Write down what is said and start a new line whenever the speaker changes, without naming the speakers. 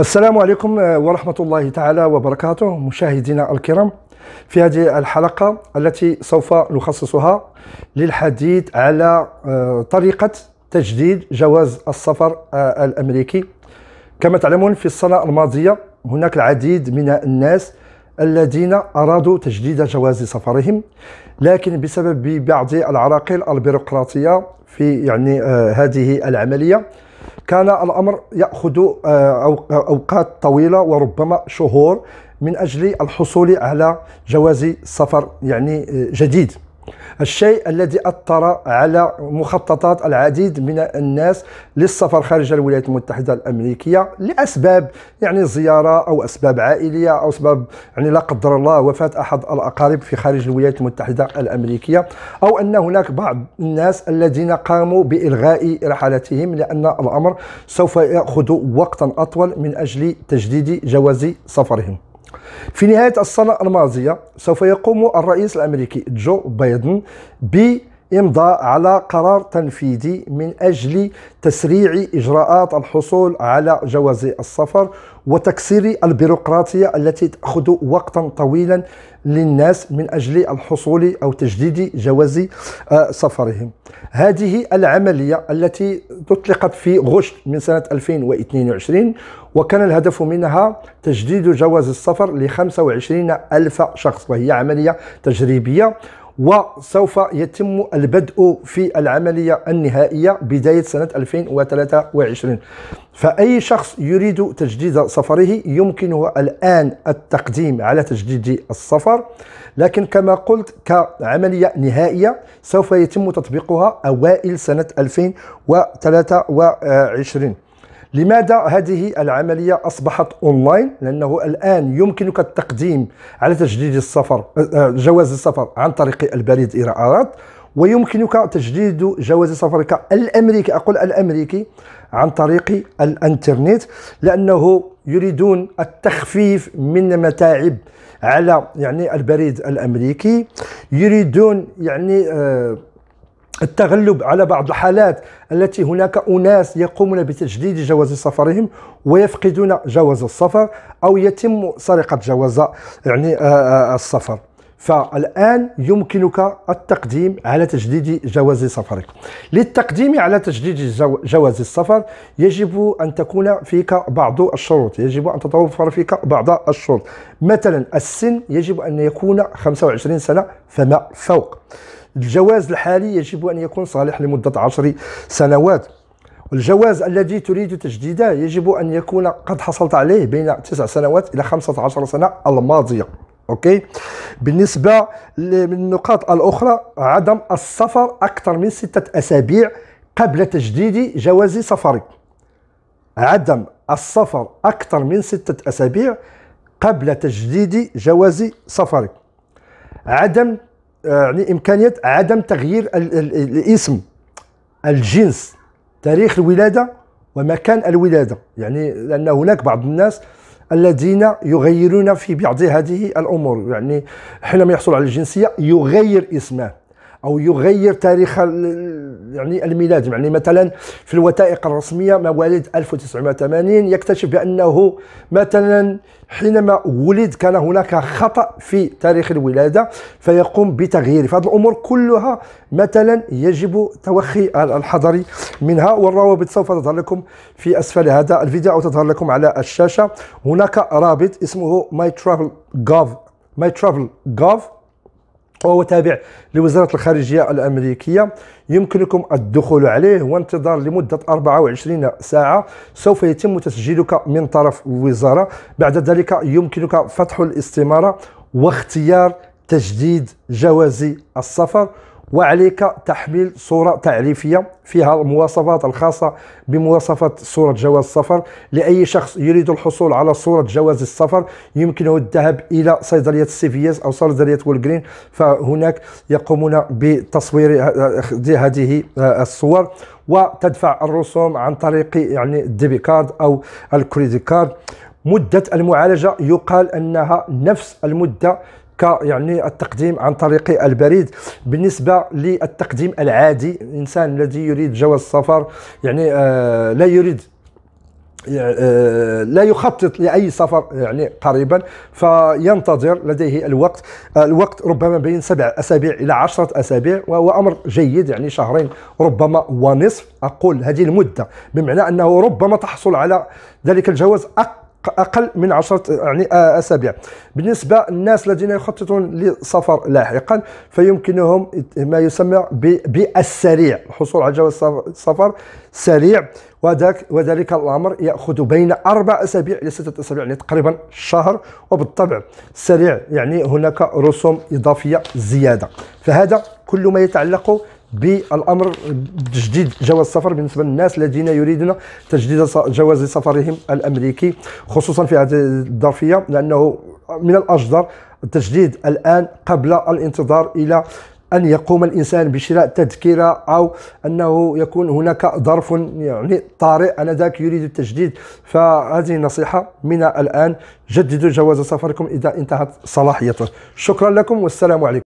السلام عليكم آه، ورحمة الله تعالى وبركاته مشاهدينا الكرام في هذه الحلقة التي سوف نخصصها للحديث على آه، طريقة تجديد جواز السفر آه، الأمريكي كما تعلمون في السنة الماضية هناك العديد من الناس الذين أرادوا تجديد جواز سفرهم لكن بسبب بعض العراقيل البيروقراطية في يعني هذه العملية كان الأمر يأخذ آه، أوقات طويلة وربما شهور من أجل الحصول على جواز سفر يعني آه، جديد الشيء الذي أثر على مخططات العديد من الناس للسفر خارج الولايات المتحدة الأمريكية لأسباب يعني زيارة أو أسباب عائلية أو أسباب يعني لا قدر الله وفاة أحد الأقارب في خارج الولايات المتحدة الأمريكية أو أن هناك بعض الناس الذين قاموا بإلغاء رحلاتهم لأن الأمر سوف يأخذ وقتا أطول من أجل تجديد جواز سفرهم في نهاية السنة الماضية سوف يقوم الرئيس الأمريكي جو بايدن ب إمضاء على قرار تنفيذي من أجل تسريع إجراءات الحصول على جواز السفر وتكسير البيروقراطية التي تأخذ وقتا طويلا للناس من أجل الحصول أو تجديد جواز آه، سفرهم هذه العملية التي أطلقت في غشت من سنة 2022 وكان الهدف منها تجديد جواز السفر ل 25 ألف شخص وهي عملية تجريبية وسوف يتم البدء في العملية النهائية بداية سنة 2023 فأي شخص يريد تجديد سفره يمكنه الآن التقديم على تجديد السفر لكن كما قلت كعملية نهائية سوف يتم تطبيقها أوائل سنة 2023 لماذا هذه العملية أصبحت أونلاين؟ لأنه الآن يمكنك التقديم على تجديد السفر آه، آه، جواز السفر عن طريق البريد إذا أردت ويمكنك تجديد جواز سفرك الامريكي اقول الامريكي عن طريق الانترنت لانه يريدون التخفيف من متاعب على يعني البريد الامريكي يريدون يعني آه التغلب على بعض الحالات التي هناك أناس يقومون بتجديد جواز سفرهم ويفقدون جواز السفر أو يتم سرقة جواز يعني آه، آه، السفر فالآن يمكنك التقديم على تجديد جواز سفرك للتقديم على تجديد جواز السفر يجب أن تكون فيك بعض الشروط يجب أن تتوفر فيك بعض الشروط مثلا السن يجب أن يكون 25 سنة فما فوق الجواز الحالي يجب أن يكون صالح لمدة عشر سنوات والجواز الذي تريد تجديده يجب أن يكون قد حصلت عليه بين تسع سنوات إلى خمسة عشر سنة الماضية اوكي بالنسبه للنقاط الاخرى عدم السفر اكثر من سته اسابيع قبل تجديد جواز سفرك عدم السفر اكثر من سته اسابيع قبل تجديد جواز سفرك عدم يعني امكانيه عدم تغيير الاسم الجنس تاريخ الولاده ومكان الولاده يعني لان هناك بعض الناس الذين يغيرون في بعض هذه الامور يعني حينما يحصل على الجنسيه يغير اسمه او يغير تاريخ يعني الميلاد يعني مثلا في الوثائق الرسميه مواليد 1980 يكتشف بانه مثلا حينما ولد كان هناك خطا في تاريخ الولاده فيقوم بتغييره فهذه الامور كلها مثلا يجب توخي الحذر منها والروابط سوف تظهر لكم في اسفل هذا الفيديو او تظهر لكم على الشاشه هناك رابط اسمه my travel gov my travel gov وهو تابع لوزارة الخارجية الأمريكية يمكنكم الدخول عليه وانتظار لمدة 24 ساعة سوف يتم تسجيلك من طرف الوزارة بعد ذلك يمكنك فتح الاستمارة واختيار تجديد جواز السفر وعليك تحميل صورة تعريفية فيها المواصفات الخاصة بمواصفات صورة جواز السفر لأي شخص يريد الحصول على صورة جواز السفر يمكنه الذهاب إلى صيدلية سيفيس أو صيدلية والجرين فهناك يقومون بتصوير هذه الصور وتدفع الرسوم عن طريق يعني الديبي كارد أو الكريدي كارد مدة المعالجة يقال أنها نفس المدة يعني التقديم عن طريق البريد بالنسبة للتقديم العادي الإنسان الذي يريد جواز السفر يعني آه لا يريد آه، لا يخطط لاي سفر يعني قريبا فينتظر لديه الوقت الوقت ربما بين سبع اسابيع الى عشرة اسابيع وهو امر جيد يعني شهرين ربما ونصف اقول هذه المده بمعنى انه ربما تحصل على ذلك الجواز اقل من 10 يعني آه، اسابيع بالنسبه للناس الذين يخططون للسفر لاحقا فيمكنهم ما يسمى بالسريع الحصول على جواز سفر سريع وذاك وذلك الامر ياخذ بين اربع اسابيع الى سته اسابيع يعني تقريبا شهر وبالطبع سريع يعني هناك رسوم اضافيه زياده فهذا كل ما يتعلق بالامر بتجديد جواز السفر بالنسبه للناس الذين يريدون تجديد جواز سفرهم الامريكي خصوصا في هذه الظرفيه لانه من الاجدر التجديد الان قبل الانتظار الى ان يقوم الانسان بشراء تذكره او انه يكون هناك ظرف يعني طارئ انذاك يريد التجديد فهذه نصيحه من الان جددوا جواز سفركم اذا انتهت صلاحيته شكرا لكم والسلام عليكم